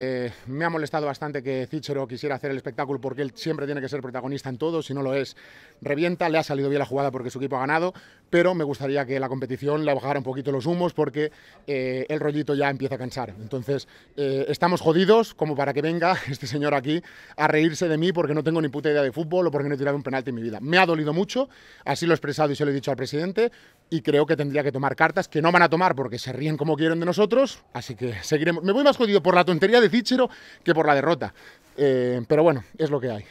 Eh, me ha molestado bastante que Cichero quisiera hacer el espectáculo porque él siempre tiene que ser protagonista en todo, si no lo es, revienta, le ha salido bien la jugada porque su equipo ha ganado, pero me gustaría que la competición la bajara un poquito los humos porque eh, el rollito ya empieza a cansar. Entonces, eh, estamos jodidos como para que venga este señor aquí a reírse de mí porque no tengo ni puta idea de fútbol o porque no he tirado un penalti en mi vida. Me ha dolido mucho, así lo he expresado y se lo he dicho al presidente y creo que tendría que tomar cartas que no van a tomar porque se ríen como quieren de nosotros, así que seguiremos. Me voy más jodido por la tontería de Cícero que por la derrota. Eh, pero bueno, es lo que hay.